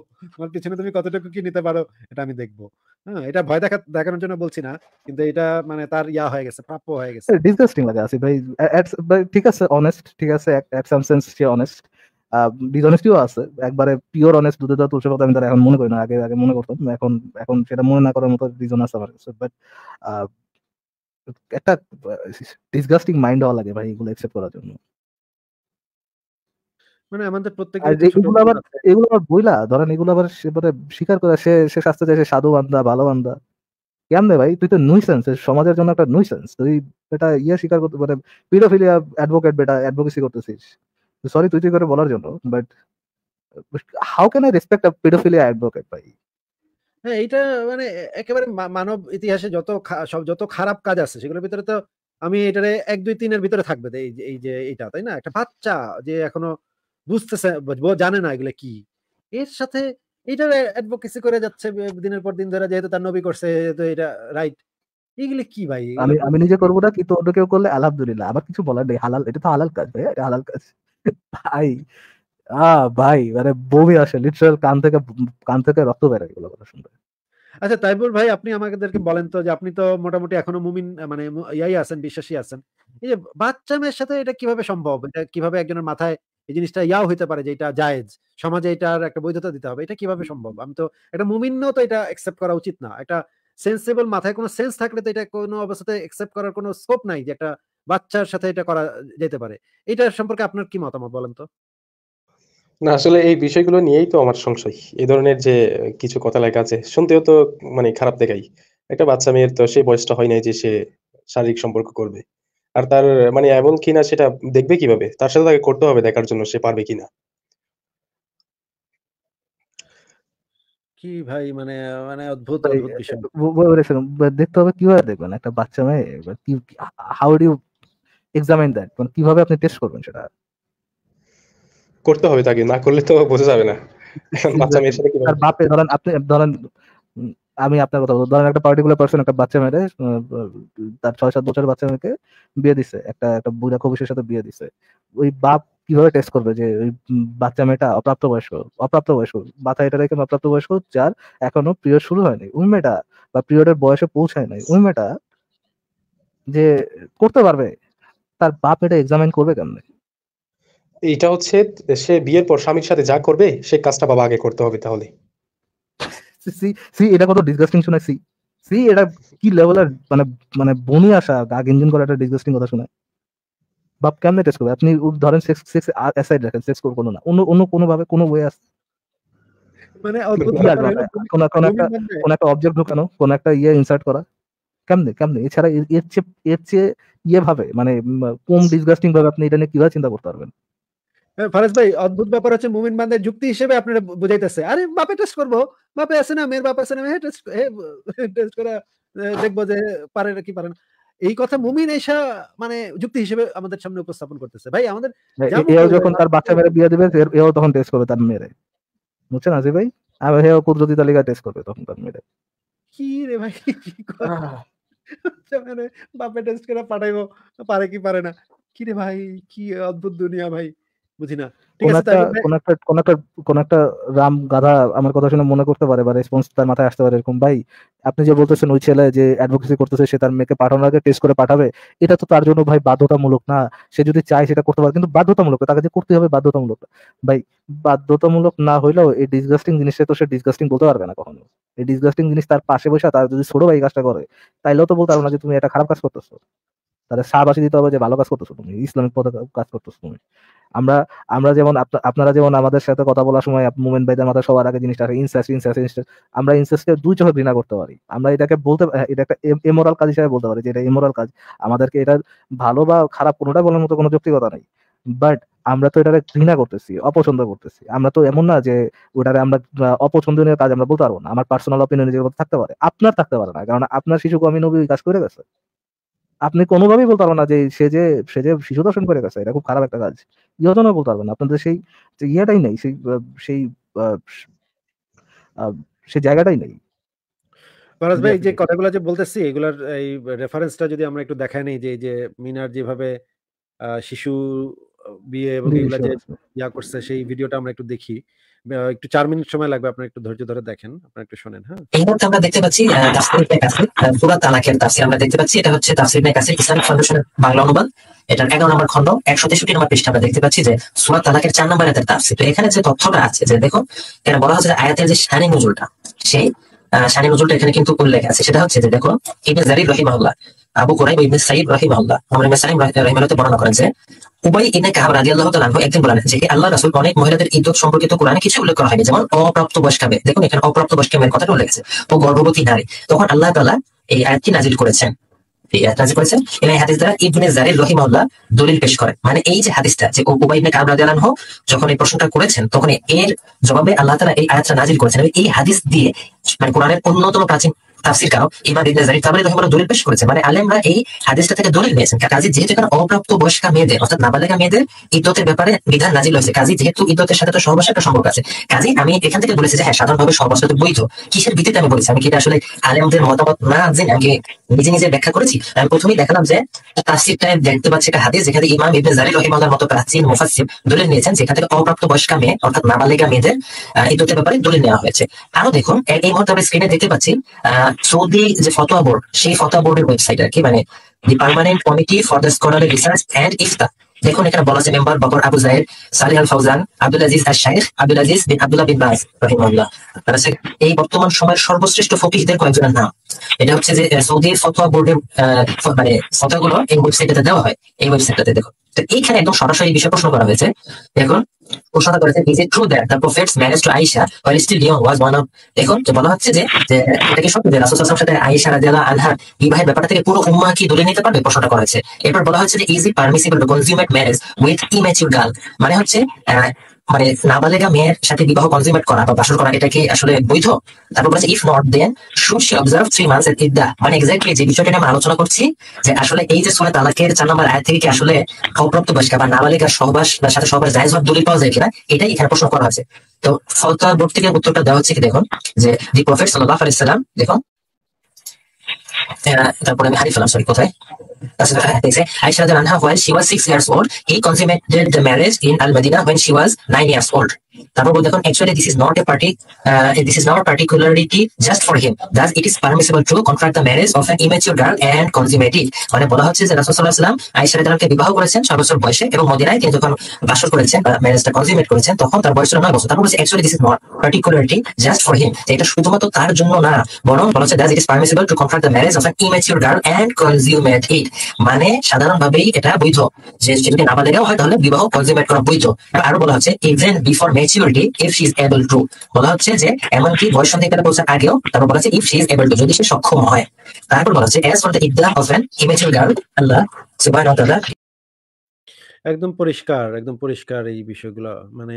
Speaker 2: পিছনে তুমি কতটুকু কি নিতে পারো এটা আমি দেখবো হ্যাঁ, এটা ভয় দেখা জন্য বলছি না কিন্তু এটা মানে তার ইয়া হয়ে গেছে প্রাপ্য হয়ে গেছে
Speaker 3: ভাই ঠিক আছে অনেস্ট ঠিক আছে আছে একবারে পিওর অনেস্ট দুধে যা আমি এখন মনে করি না আগে আগে মনে করতাম এখন এখন সেটা মনে না করার মতো রিজন আছে আমার কাছে একটা ডিসগাস্টিং মাইন্ড হওয়া লাগে ভাই এগুলো অ্যাকসেপ্ট করার
Speaker 2: জন্য মানে আমাদের প্রত্যেক এগুলো আবার
Speaker 3: এগুলো আবার বইলা ধরেন এগুলো আবার মানে স্বীকার সে সে শাস্তি সে সাধু বান্দা ভালো বান্দা কেমনে ভাই তুই তো নুইসেন্স সমাজের জন্য একটা নুইসেন্স তুই এটা ইয়ে স্বীকার করতে মানে পিডোফিলিয়া অ্যাডভোকেট বেটা অ্যাডভোকেসি করতেছিস সরি তুই তুই করে বলার জন্য but how can I respect a paedophilia advocate ভাই
Speaker 2: হ্যাঁ এটা মানে একেবারে মানব ইতিহাসে যত সব যত খারাপ কাজ আছে সেগুলোর ভিতরে তো আমি এটারে এক দুই তিনের ভিতরে থাকবে এই এই যে এটা তাই না একটা বাচ্চা যে এখনো বুঝতেছে জানে না এগুলো কি এর সাথে এটার অ্যাডভোকেসি করে যাচ্ছে দিনের পর দিন ধরে যেহেতু তার নবী করছে তো এটা রাইট এগুলো কি ভাই আমি আমি নিজে
Speaker 3: করবো না কিন্তু অন্য কেউ করলে আলহামদুলিল্লাহ আমার কিছু বলার নেই হালাল এটা তো হালাল কাজ ভাই এটা হালাল কাজ ভাই ভাই মানে বমি আসে লিটারাল কান থেকে কান থেকে রক্ত কথা শুনতে
Speaker 2: আচ্ছা তাইপুর ভাই আপনি আমাদেরকে বলেন তো যে আপনি তো মোটামুটি এখনো মুমিন মানে ইয়াই আছেন বিশ্বাসী আছেন এই যে বাচ্চা মেয়ের সাথে এটা কিভাবে সম্ভব এটা কিভাবে একজনের মাথায় এই জিনিসটা ইয়াও হইতে পারে যে এটা জায়েজ সমাজে এটার একটা বৈধতা দিতে হবে এটা কিভাবে সম্ভব আমি তো এটা মুমিনও তো এটা অ্যাকসেপ্ট করা উচিত না একটা সেন্সেবল মাথায় কোনো সেন্স থাকলে তো এটা কোনো অবস্থাতে অ্যাকসেপ্ট করার কোনো স্কোপ নাই যে একটা বাচ্চার সাথে এটা করা যেতে পারে এটা সম্পর্কে আপনার কি মতামত বলেন তো
Speaker 4: না আসলে এই বিষয়গুলো নিয়েই তো আমার সংশয় এই ধরনের যে কিছু কথা লেখা আছে শুনতেও তো মানে খারাপ দেখাই একটা বাচ্চা মেয়ের তো সেই বয়সটা হয় নাই যে সে শারীরিক সম্পর্ক করবে আর তার মানে এমন কিনা সেটা দেখবে কিভাবে তার সাথে তাকে করতে হবে দেখার জন্য সে পারবে কিনা
Speaker 2: কি ভাই মানে মানে অদ্ভুত বিষয়
Speaker 3: দেখতে হবে কিভাবে দেখবেন একটা বাচ্চা মেয়ে হাউ ডু এক্সামিন দ্যাট কিভাবে আপনি টেস্ট করবেন সেটা
Speaker 4: করতে হবে তাকে না করলে তো বোঝা যাবে না
Speaker 3: বাচ্চা মেয়ের সাথে কি আর বাপে ধরেন আপনি ধরেন আমি আপনার কথা ধরেন একটা পার্টিকুলার পার্সন একটা বাচ্চা মেয়ে তার ছয় সাত বছরের বাচ্চা মেয়েকে বিয়ে দিছে একটা একটা বুড়া কবিশের সাথে বিয়ে দিছে ওই বাপ কিভাবে টেস্ট করবে যে ওই বাচ্চা মেয়েটা অপ্রাপ্ত বয়স্ক অপ্রাপ্ত বয়স্ক মাথা এটা রেখে অপ্রাপ্ত বয়স্ক যার এখনো পিরিয়ড শুরু হয়নি ওই মেয়েটা বা পিরিয়ডের বয়সে পৌঁছায় নাই ওই মেয়েটা যে করতে পারবে তার বাপ এটা এক্সামিন করবে কেমনে
Speaker 4: এটা হচ্ছে সে বিয়ের পর স্বামীর সাথে যা করবে সে কাজটা বাবা আগে করতে হবে তাহলে
Speaker 3: সি সি এটা কত ডিসগাস্টিং শোনায় সি সি এটা কি লেভেলের মানে মানে বনি আসা দাগ ইঞ্জিন করা একটা ডিসগাস্টিং কথা শোনায় বাপ কেমনে টেস্ট করবে আপনি ধরেন সেক্স সেক্স অ্যাসাইড রাখেন সেক্স করবো না অন্য অন্য কোনো ভাবে কোনো ওয়ে আছে
Speaker 2: মানে কোন কোন একটা মানে- কোন একটা
Speaker 3: অবজেক্ট ঢোকানো কোন একটা ইয়ে ইনসার্ট করা কেমনে কেমনে এছাড়া এর চেয়ে এর চেয়ে ইয়ে ভাবে মানে কম ডিসগাস্টিং ভাবে আপনি এটা
Speaker 2: নিয়ে কিভাবে চিন্তা করতে পারবেন হ্যাঁ, ফারাজ ভাই অদ্ভুত ব্যাপার হচ্ছে মুমিন বান্দার যুক্তি হিসেবে আপনারা বুঝাইতেছে আরে বাপে টেস্ট করবো বাপে আছে না মেয়ের বাপ আছে না মেয়ে টেস্ট টেস্ট করে দেখবো যে পারে কি পারে না এই কথা মুমিন এসা মানে যুক্তি হিসেবে আমাদের সামনে উপস্থাপন করতেছে ভাই আমাদের হ্যাঁ, এও যখন তার বাচ্চা মেরে
Speaker 3: বিয়ে দিবে এও তখন টেস্ট করবে তার মেরে বুঝছেন আজি ভাই আর হেও কুদরতি তালিকা টেস্ট করবে তখন তার মেরে
Speaker 2: কি রে ভাই কি কথা বাপে টেস্ট করে পাঠাইবো পারে কি পারে না কি রে ভাই কি অদ্ভুত দুনিয়া ভাই বুঝি না কোন
Speaker 3: একটা কোন একটা রাম গাধা আমার কথা শুনে মনে করতে পারে বা রেসপন্স তার মাথায় আসতে পারে এরকম ভাই আপনি যে বলতেছেন ওই ছেলে যে অ্যাডভোকেসি করতেছে সে তার মেয়েকে পাঠানোর আগে টেস্ট করে পাঠাবে এটা তো তার জন্য ভাই বাধ্যতামূলক না সে যদি চায় সেটা করতে পারে কিন্তু বাধ্যতামূলক তাকে যে করতে হবে বাধ্যতামূলক ভাই বাধ্যতামূলক না হইলেও এই ডিসগাস্টিং জিনিসটা তো সে ডিসগাস্টিং বলতে পারবে না কখনো এই ডিসগাস্টিং জিনিস তার পাশে বসে তার যদি ছোট ভাই কাজটা করে তাইলেও তো বলতে পারবে না যে তুমি এটা খারাপ কাজ করতেছো তাহলে সাবাসী দিতে হবে যে ভালো কাজ করতেছো তুমি ইসলামিক পথে কাজ করতেছো তুমি আমরা আমরা যেমন আপনারা যেমন আমাদের সাথে কথা বলার সময় মোমেন ভাইদের মাথায় সবার আগে জিনিসটা আসে ইনসেস্ট ইনসেস ইনসেস্ট আমরা ইনসেসকে দুই চোখে ঘৃণা করতে পারি আমরা এটাকে বলতে হ্যাঁ, এটা একটা কাজ হিসাবে বলতে পারি যে এটা এমোরাল কাজ আমাদেরকে এটা ভালো বা খারাপ কোনোটাই বলার মতো কোনো যৌক্তিকতা নেই বাট আমরা তো এটাকে ঘৃণা করতেছি অপছন্দ করতেছি আমরা তো এমন না যে ওটারে আমরা অপছন্দনীয় কাজ আমরা বলতে পারবো না আমার পার্সোনাল অপিনিয়ন মধ্যে থাকতে পারে আপনার থাকতে পারে না কারণ আপনার শিশু আমি নবী কাজ করে গেছে আপনি কোনোভাবেই বলতে পারবেন না যে সে যে সে যে শিশু দর্শন করে গেছে এটা খুব খারাপ একটা কাজ ইহর জন্য বলতে পারবেন আপনাদের সেই ইয়েটাই নেই সেই সেই সেই জায়গাটাই নেই
Speaker 2: মারাজ ভাই যে কথাগুলো যে বলতেছি এগুলার এই রেফারেন্সটা যদি আমরা একটু দেখাই নেই যে যে মিনার যেভাবে শিশু বিয়ে এবং এগুলা যে ইয়া করছে সেই ভিডিওটা আমরা একটু দেখি একটু চার মিনিট সময় লাগবে আপনার একটু ধৈর্য ধরে দেখেন আপনার একটু শোনেন হ্যাঁ এই মুহূর্তে আমরা দেখতে পাচ্ছি
Speaker 5: তালাকের আমরা দেখতে পাচ্ছি এটা হচ্ছে ইসলামিক ফাউন্ডেশনের বাংলা অনুবাদ এটার এগারো নম্বর খন্ড একশো তেষট্টি নম্বর পৃষ্ঠা আমরা দেখতে পাচ্ছি যে সূরা তালাকের চার নম্বর আয়াতের তাফসীর তো এখানে যে তথ্যটা আছে যে দেখো এটা বলা হচ্ছে আয়াতের যে শানি নজুলটা সেই শানি নজুলটা এখানে কিন্তু উল্লেখ আছে সেটা হচ্ছে যে দেখো ইবনে জারির রহিমাহুল্লাহ আবু কোরাইব ইবনে সাইদ রাহিমাহুল্লাহ আমরা বর্ণনা করেন যে উবাই ইবনে কাহাব রাদিয়াল্লাহু তাআলা একদিন বলেন যে আল্লাহ রাসূল অনেক মহিলাদের ইদ্দত সম্পর্কিত কোরআনে কিছু উল্লেখ করা হয়নি যেমন অপ্রাপ্ত দেখুন এখানে অপ্রাপ্ত মেয়ের উল্লেখ আছে ও গর্ভবতী নারী তখন আল্লাহ তাআলা এই আয়াতটি নাজিল করেছেন এই আয়াত নাজিল করেছেন হাদিস দ্বারা ইবনে জারির দলিল পেশ করে মানে এই যে হাদিসটা যে উবাই ইবনে কাহাব রাদিয়াল্লাহু যখন এই প্রশ্নটা করেছেন তখন এর জবাবে আল্লাহ তাআলা এই আয়াতটা নাজিল করেছেন এই হাদিস দিয়ে মানে কোরআনের অন্যতম প্রাচীন তাফসির কারক ইমাম ইবনে জারির তাবারি রাহিমাহুল্লাহ দলিল পেশ করেছে মানে আলেমরা এই হাদিসটা থেকে দলিল নিয়েছেন কাজী যেহেতু এখানে অপ্রাপ্ত বয়স্কা মেয়েদের অর্থাৎ নাবালিকা মেয়েদের ইদ্যতের ব্যাপারে বিধান নাজিল হয়েছে কাজী যেহেতু ইদ্যতের সাথে তো সহবাসের একটা সম্পর্ক আছে কাজী আমি এখান থেকে বলেছি যে হ্যাঁ সাধারণভাবে সহবাসটা তো বৈধ কিসের ভিত্তিতে আমি বলেছি আমি কি আসলে আলেমদের মতামত না জেনে আমি নিজে নিজে ব্যাখ্যা করেছি আমি প্রথমেই দেখালাম যে তাফসিরটায় দেখতে পাচ্ছি একটা হাদিস যেখানে ইমাম ইবনে জারির রাহিমাহুল্লাহর মতো প্রাচীন মুফাসসির দলিল নিয়েছেন যেখান থেকে অপ্রাপ্ত বয়স্কা মেয়ে অর্থাৎ নাবালিকা মেয়েদের ইদ্যতের ব্যাপারে দলিল নেওয়া হয়েছে আরো দেখুন এই মুহূর্তে আমরা স্ক্রিনে দেখতে পাচ্ছি আহ সৌদি যে ফতোয়া বোর্ড সেই ফতোয়া বোর্ডের ওয়েবসাইট আর কি মানে the permanent committee for the scholarly research and Ifta দেখুন এখানে বলা আছে মেম্বার বকর আবু জাহেদ সালি আল ফৌজান আব্দুল আজিজ আর শাহেখ আব্দুল আজিজ বিন আব্দুল্লাহ বিন বাস রহিমাল্লাহ তারা এই বর্তমান সময়ের সর্বশ্রেষ্ঠ ফকিহদের কয়েকজনের নাম এটা হচ্ছে যে সৌদি ফতোয়া বোর্ডের মানে ফতোয়াগুলো এই ওয়েবসাইটটাতে দেওয়া হয় এই ওয়েবসাইটটাতে দেখো তো এইখানে একদম সরাসরি বিষয় প্রশ্ন করা হয়েছে দেখুন ঘোষণা করেছেন is it true that the prophet's marriage to Aisha or still young was one of এখন যে বলা হচ্ছে যে এটাকে সত্য যে রাসূল সাল্লাল্লাহু সাথে আয়েশা আনহা বিবাহের ব্যাপারটা থেকে পুরো উম্মাহ কি দলে নিতে পারবে প্রশ্নটা করা হয়েছে এরপর বলা হচ্ছে যে is it permissible to consummate marriage with immature girl মানে হচ্ছে মানে নাবালেগা মেয়ের সাথে বিবাহ কনজিউমেট করা বা বাসর করা এটা কি আসলে বৈধ তারপর বলছে if not then should she observe three months at ইদ্দা মানে এক্স্যাক্টলি যে বিষয়টা আমরা আলোচনা করছি যে আসলে এই যে সোনা তালাকের চার নম্বর আয়াত থেকে কি আসলে অপ্রাপ্ত বয়স্ক বা নাবালিকা সহবাস বা সাথে সহবাস জায়েজ হওয়ার দলিল পাওয়া যায় কিনা এটাই এখানে প্রশ্ন করা আছে তো ফলতার বোর্ড থেকে উত্তরটা দেওয়া হচ্ছে কি দেখুন যে দি প্রফেট সাল্লাহ আলাইসাল্লাম দেখুন তারপরে আমি হারিয়ে ফেলাম সরি কোথায় they say, Aisha anha, while she was six years old, he consummated the marriage in Al-Madinah when she was nine years old. তারপর বলতে এখন actually this is not a party this is not particularity just for him that it is permissible to contract the marriage of an immature girl and consummate মানে বলা হচ্ছে যে রাসুল্লাহ সাল্লাম আয়েশা রাদিয়াল্লাহকে বিবাহ করেছেন ছয় বছর বয়সে এবং মদিনায় তিনি যখন বাসর করেছেন বা ম্যারেজটা কনজিমেট করেছেন তখন তার বয়স ছিল নয় বছর তারপর বলছে actually this is not particularity just for him এটা শুধুমাত্র তার জন্য না বরং বলা হচ্ছে that it is permissible to contract the marriage of an immature girl and consummate it মানে সাধারণভাবেই এটা বৈধ যে যদি নাবালিকাও হয় তাহলে বিবাহ কনজিমেট করা বৈধ আরো বলা হচ্ছে even before match maturity if she is able to বলা হচ্ছে যে এমনকি বয়স সন্ধিকালে পৌঁছার আগেও তারপর বলা হচ্ছে if she is able to যদি সে সক্ষম হয় তারপর বলা হচ্ছে অ্যাজ ফর দ্য ইদ্দা অফ অ্যান ইমেচিউর গার্ল আল্লাহ সুবহানাহু ওয়া তাআলা
Speaker 2: একদম পরিষ্কার একদম পরিষ্কার এই বিষয়গুলো মানে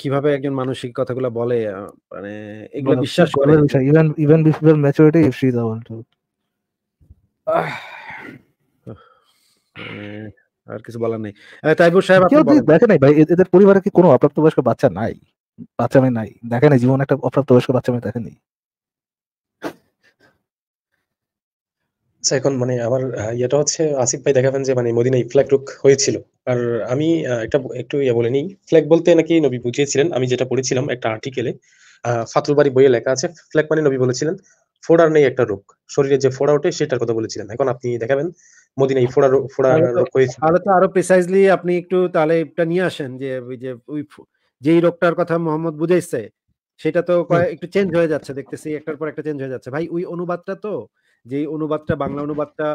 Speaker 2: কিভাবে একজন মানসিক কথাগুলো বলে মানে এগুলো বিশ্বাস করে
Speaker 3: even even before maturity if she is able to
Speaker 2: আর কিছু বলার নেই তাইবুর সাহেব আপনি
Speaker 3: দেখে নাই ভাই এদের পরিবারে কি কোনো অপ্রাপ্ত বয়স্ক বাচ্চা নাই বাচ্চা মেয়ে নাই দেখে নাই জীবন একটা অপ্রাপ্ত বয়স্ক বাচ্চা মেয়ে দেখে নাই
Speaker 4: আচ্ছা, এখন মানে আমার ইয়েটা হচ্ছে আসিফ ভাই দেখাবেন যে মানে মদিনায় ফ্ল্যাগ রুক হয়েছিল আর আমি একটা একটু ইয়ে বলে নিই ফ্ল্যাগ বলতে নাকি নবী বুঝিয়েছিলেন আমি যেটা পড়েছিলাম একটা আর্টিকেলে ফাতুল বাড়ি বইয়ে লেখা আছে ফ্ল্যাগ মানে নবী বলেছিলেন ফোড়ার নেই একটা রোগ শরীরে যে ফোড়া ওঠে সেটার কথা বলেছিলেন এখন আপনি দেখাবেন ফোড়া ফোড়া রোগ হয়েছে
Speaker 2: তাহলে তো আরো প্রিসাইজলি আপনি একটু তাহলে এটা নিয়ে আসেন যে ওই যে ওই যেই রোগটার কথা মোহাম্মদ বুঝাইছে সেটা তো একটু চেঞ্জ হয়ে যাচ্ছে দেখতেছি একটার পর একটা চেঞ্জ হয়ে যাচ্ছে ভাই ওই অনুবাদটা তো অনুবাদটা বাংলা অনুবাদটা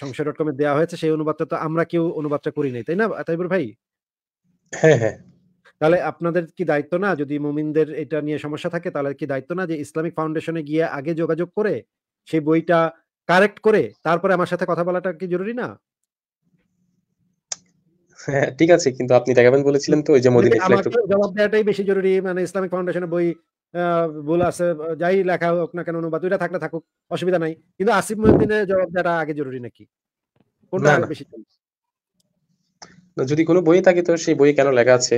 Speaker 2: সংসার ডট কমে দেওয়া হয়েছে সেই অনুবাদটা তো আমরা কেউ অনুবাদটা করি নাই তাই না তাইবুর ভাই হ্যাঁ হ্যাঁ তাহলে আপনাদের কি দায়িত্ব না যদি মুমিনদের এটা নিয়ে সমস্যা থাকে তাহলে কি দায়িত্ব না যে ইসলামিক ফাউন্ডেশনে গিয়ে আগে যোগাযোগ করে সেই বইটা কারেক্ট করে তারপরে আমার সাথে কথা বলাটা কি জরুরি না
Speaker 4: হ্যাঁ, ঠিক আছে কিন্তু আপনি দেখাবেন বলেছিলেন তো ওই যে মোদি
Speaker 2: জবাব দেওয়াটাই বেশি জরুরি মানে ইসলামিক ফাউন্ডেশনের বই ভুল আছে যাই লেখা হোক না কেন অনুবাদ ওইটা থাকলে থাকুক অসুবিধা নাই কিন্তু আসিফ মহিউদ্দিনের জবাব দেওয়াটা আগে জরুরি নাকি কোনটা বেশি
Speaker 4: যদি কোনো বই থাকে তো সেই বই কেন লেখা আছে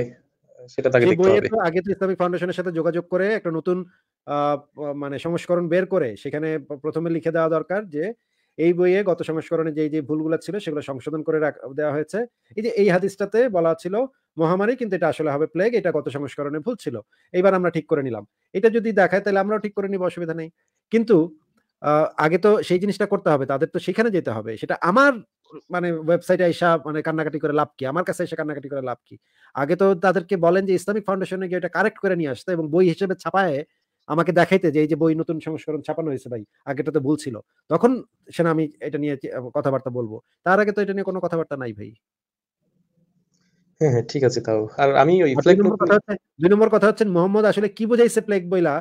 Speaker 4: সেটা তাকে দেখতে হবে
Speaker 2: আগে তো ইসলামিক ফাউন্ডেশনের সাথে যোগাযোগ করে একটা নতুন মানে সংস্করণ বের করে সেখানে প্রথমে লিখে দেওয়া দরকার যে এই বইয়ে গত সংস্করণে যে যে ভুলগুলো ছিল সেগুলো সংশোধন করে দেওয়া হয়েছে এই যে এই হাদিসটাতে বলা ছিল মহামারী কিন্তু এটা আসলে হবে প্লেগ এটা গত সংস্করণে ভুল ছিল এইবার আমরা ঠিক করে নিলাম এটা যদি দেখায় তাহলে আমরাও ঠিক করে নিব অসুবিধা নেই কিন্তু আগে তো সেই জিনিসটা করতে হবে তাদের তো সেখানে যেতে হবে সেটা আমার মানে ওয়েবসাইটে আইসা মানে কান্নাকাটি করে লাভ কি আমার কাছে এসে কান্নাকাটি করে লাভ কি আগে তো তাদেরকে বলেন যে ইসলামিক ফাউন্ডেশনে গিয়ে এটা কারেক্ট করে নিয়ে আসতে এবং বই হিসেবে ছাপায় আমাকে দেখাইতে যে এই যে বই নতুন সংস্করণ ছাপানো হয়েছে ভাই আগেটা তো ভুল ছিল তখন সেনা আমি এটা নিয়ে কথাবার্তা বলবো তার আগে তো এটা নিয়ে কোনো কথাবার্তা নাই ভাই হ্যাঁ, হ্যাঁ ঠিক আছে তাও আর আমি ওই দুই নম্বর কথা হচ্ছে মোহাম্মদ আসলে কি বোঝাইছে প্লেগ বইলা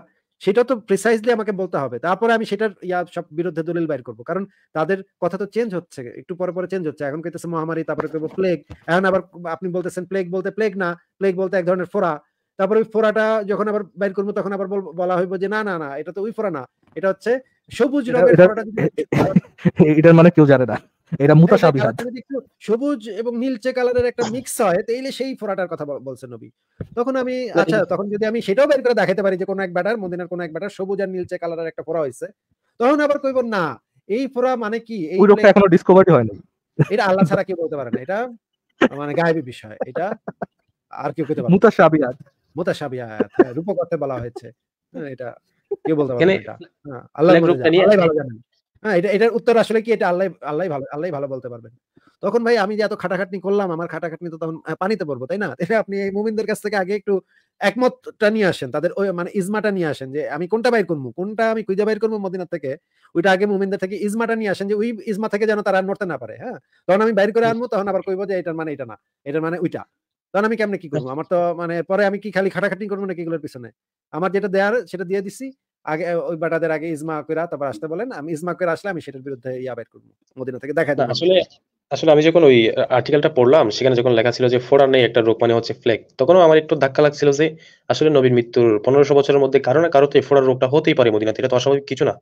Speaker 2: সেটা তো প্রিসাইজলি আমাকে বলতে হবে তারপরে আমি সেটার ইয়া সব বিরুদ্ধে দলিল বাইর করব কারণ তাদের কথা তো চেঞ্জ হচ্ছে একটু পরে পরে চেঞ্জ হচ্ছে এখন কেতেছে মহামারী তারপরে কইব প্লেগ এখন আবার আপনি বলতেছেন প্লেগ বলতে প্লেগ না প্লেগ বলতে এক ধরনের ফোরা তারপরে ওই ফোরাটা যখন আবার বাইর করবো তখন আবার বলা হইব যে না না না এটা তো ওই ফোরা না এটা হচ্ছে সবুজ রঙের ফোরাটা
Speaker 3: এটার মানে কেউ জানে না এটা
Speaker 2: সবুজ এবং নীলচে কালারের একটা মিক্স হয় তাইলে সেই কথা বলছেন নবী তখন আমি আচ্ছা, আচ্ছা তখন যদি আমি সেটাও বের করে দেখাতে পারি যে কোন এক ব্যাটার মদিনার কোন এক ব্যাটার সবুজ আর নীলচে কালারের একটা হয়েছে তখন আবার কইব না এই মানে কি এই রোগটা মানে এখনো ডিসকভারি হয়নি এটা আল্লাহ ছাড়া কেউ বলতে পারে না এটা মানে গায়েবী বিষয় এটা আর কেউ করতে পারে হ্যাঁ, বলা হয়েছে হ্যাঁ, এটা কেউ বলতে পারে না এটা হ্যাঁ, আল্লাহ ভালো জানেন হ্যাঁ এটা এটার উত্তর আসলে কি এটা আল্লাহ আল্লাহ ভালো আল্লাহ ভালো বলতে পারবেন তখন ভাই আমি যে এত খাটাখাটনি করলাম আমার খাটাখাটনি তো তখন পানিতে পড়বো তাই না এটা আপনি এই মুমিনদের কাছ থেকে আগে একটু একমতটা নিয়ে আসেন তাদের ওই মানে ইজমাটা নিয়ে আসেন যে আমি কোনটা বাইর করবো কোনটা আমি কুইজা বাইর করবো মদিনা থেকে ওইটা আগে মুমিনদের থেকে ইজমাটা নিয়ে আসেন যে ওই ইজমা থেকে যেন তারা নড়তে না পারে হ্যাঁ তখন আমি বাইর করে আনবো তখন আবার কইবো যে এটার মানে এটা না এটার মানে ওইটা তখন আমি কেমনে কি হ্যাঁ। করবো আমার তো মানে পরে আমি কি খালি খাটাখাটনি করবো নাকি এগুলোর পিছনে আমার যেটা দেয়ার সেটা দিয়ে দিছি আগে ওই বাটাদের আগে ইজমা কইরা তারপর আসতে বলেন আমি ইজমা কইরা আসলে আমি সেটার বিরুদ্ধে ইয়া বের করব মদিনা থেকে দেখাই দেব আসলে
Speaker 4: আসলে আমি যখন ওই আর্টিকেলটা পড়লাম সেখানে যখন লেখা ছিল যে ফোরার নেই একটা রোগ মানে হচ্ছে ফ্লেক তখন আমার একটু ধাক্কা লাগছিল যে আসলে নবীর মৃত্যুর পনেরোশো বছরের মধ্যে কারো না কারো তো এই ফোরার রোগটা হতেই পারে মদিনাতে এটা তো অস্বাভাবিক কিছু না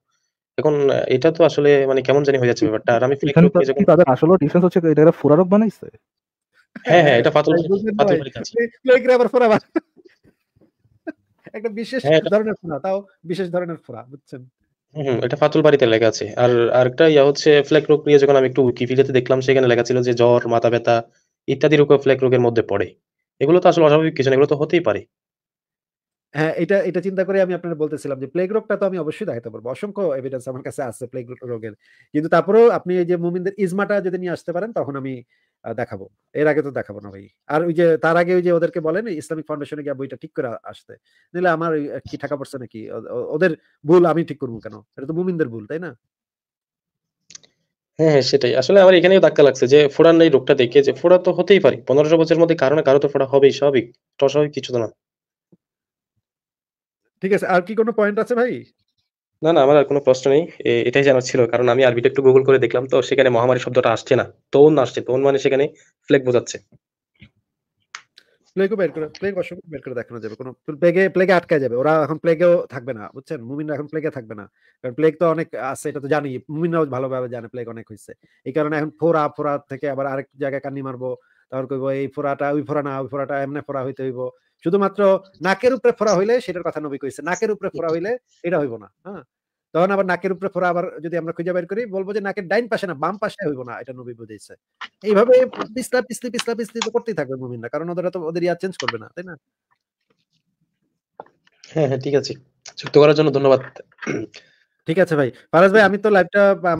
Speaker 4: এখন এটা তো আসলে মানে কেমন জানি হয়ে যাচ্ছে ব্যাপারটা আর আমি ফ্লেক রোগ যখন
Speaker 3: তাদের আসলে ডিফারেন্স হচ্ছে এটা ফোরার রোগ বানাইছে
Speaker 2: হ্যাঁ হ্যাঁ এটা পাতল পাতল ফ্লেক আবার ফোড়া বানাইছে একটা বিশেষ হ্যাঁ, ধরনের ফোড়া তাও বিশেষ ধরনের ফোড়া বুঝছেন
Speaker 4: হুম এটা ফাতুল বাড়িতে লেখা আছে আর আরেকটা ইয়া হচ্ছে ফ্ল্যাক রোগ নিয়ে যখন আমি একটু উইকিপিডিয়াতে দেখলাম সেখানে লেখা ছিল যে জ্বর মাথা ব্যথা ইত্যাদি রোগ ফ্ল্যাক রোগের মধ্যে পড়ে এগুলো তো আসলে অস্বাভাবিক কিছু না এগুলো তো হতেই পারে
Speaker 2: হ্যাঁ এটা এটা চিন্তা করে আমি আপনারা বলতেছিলাম যে প্লেগ রোগটা তো আমি অবশ্যই দেখাতে পারবো অসংখ্য এভিডেন্স আমার কাছে আছে প্লেগ রোগের কিন্তু তারপরেও আপনি এই যে মুমিনদের ইজমাটা যদি নিয়ে আসতে পারেন তখন আমি দেখাবো এর আগে তো দেখাবো না ভাই আর ওই যে তার আগে ওই যে ওদেরকে বলেন ইসলামিক ফাউন্ডেশনে গিয়ে বইটা ঠিক করে আসতে নিলে আমার কি টাকা পড়ছে নাকি ওদের ভুল আমি ঠিক করবো কেন এটা তো মুমিনদের ভুল তাই না
Speaker 4: হ্যাঁ হ্যাঁ সেটাই আসলে আমার এখানেও ধাক্কা লাগছে যে ফোড়ার এই রোগটা দেখে যে ফোড়া তো হতেই পারে পনেরোশো বছরের মধ্যে কারণে কারো তো ফোড়া হবেই স্বাভাবিক অস্বাভাবিক কিছু তো না
Speaker 2: ঠিক আছে আর কি কোনো পয়েন্ট আছে ভাই
Speaker 4: না না আমার আর কোনো প্রশ্ন নেই এটাই জানা ছিল কারণ আমি আরবিটা একটু গুগল করে দেখলাম তো সেখানে মহামারী শব্দটা আসছে না তৌন আসছে তৌন মানে সেখানে ফ্লেগ বোঝাচ্ছে
Speaker 2: প্লেগও বের করে প্লেগ অসুখ বের করে দেখানো যাবে কোনো প্লেগে প্লেগে আটকা যাবে ওরা এখন প্লেগেও থাকবে না বুঝছেন মুমিনরা এখন প্লেগে থাকবে না কারণ প্লেগ তো অনেক আছে এটা তো জানি মুমিনরাও ভালোভাবে জানে প্লেগ অনেক হয়েছে এই কারণে এখন ফোরা ফোরা থেকে আবার আরেক জায়গায় কান্নি মারবো তখন কইব এই ফোড়াটা ওই ফোড়া না ওই ফোড়াটা এমনি ফোড়া হইতে হইব শুধুমাত্র নাকের উপরে ফোড়া হইলে সেটার কথা নবী কইছে নাকের উপরে ফোড়া হইলে এটা হইব না হ্যাঁ তখন আবার নাকের উপরে ফোড়া আবার যদি আমরা খুঁজে বের করি বলবো যে নাকের ডাইন পাশে না বাম পাশে হইব না এটা নবী বুঝাইছে এইভাবে পিছলা পিছলি পিছলা পিছলি তো করতেই থাকবে মুমিনরা কারণ ওদের তো ওদের ইয়া চেঞ্জ করবে না তাই না হ্যাঁ
Speaker 1: হ্যাঁ ঠিক আছে যুক্ত করার জন্য ধন্যবাদ ঠিক আছে ভাই ফারাজ ভাই আমি তো লাইভটা